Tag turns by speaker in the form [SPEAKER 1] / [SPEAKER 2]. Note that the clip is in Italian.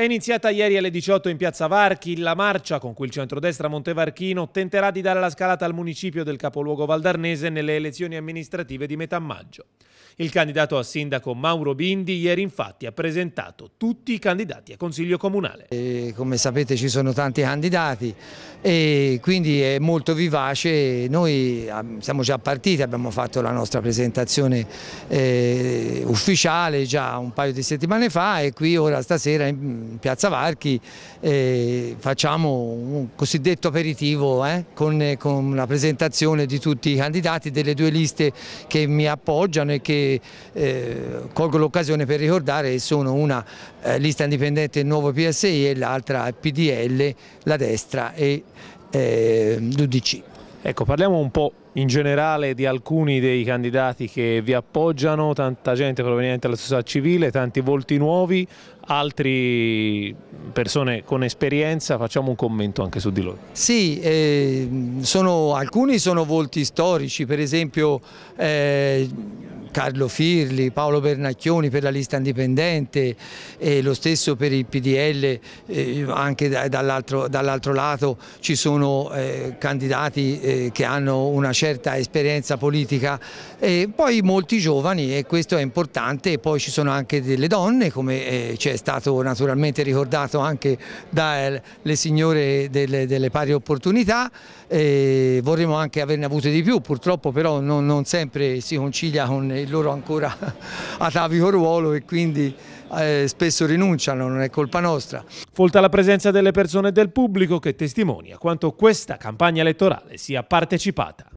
[SPEAKER 1] È iniziata ieri alle 18 in piazza Varchi la marcia con cui il centrodestra Montevarchino tenterà di dare la scalata al municipio del capoluogo valdarnese nelle elezioni amministrative di metà maggio. Il candidato a sindaco Mauro Bindi ieri infatti ha presentato tutti i candidati a consiglio comunale.
[SPEAKER 2] E come sapete ci sono tanti candidati e quindi è molto vivace. Noi ah, siamo già partiti, abbiamo fatto la nostra presentazione eh, ufficiale già un paio di settimane fa e qui ora stasera... Piazza Varchi eh, facciamo un cosiddetto aperitivo eh, con, con, la presentazione di tutti i candidati delle due liste che mi appoggiano e che eh, colgo l'occasione per ricordare che sono una eh, lista indipendente
[SPEAKER 1] Nuovo PSI e l'altra PDL, la destra e eh, l'UDC. Ecco, parliamo un po' in generale di alcuni dei candidati che vi appoggiano, tanta gente proveniente dalla società civile, tanti volti nuovi, altre persone con esperienza, facciamo un commento anche su di loro.
[SPEAKER 2] Sì, eh, sono, alcuni sono volti storici, per esempio eh, Carlo Firli, Paolo Bernacchioni per la lista indipendente e lo stesso per il PDL, eh, anche dall'altro dall lato ci sono eh, candidati eh, che hanno una certa esperienza politica e poi molti giovani e questo è importante e poi ci sono anche delle donne come eh, ci è stato naturalmente ricordato anche dalle eh, signore delle, delle pari opportunità, vorremmo anche averne avute di più, purtroppo però non, non sempre si concilia con il loro ancora atavico ruolo e quindi eh, spesso rinunciano, non è colpa
[SPEAKER 1] nostra. Folta la presenza delle persone e del pubblico che testimonia quanto questa campagna elettorale sia partecipata.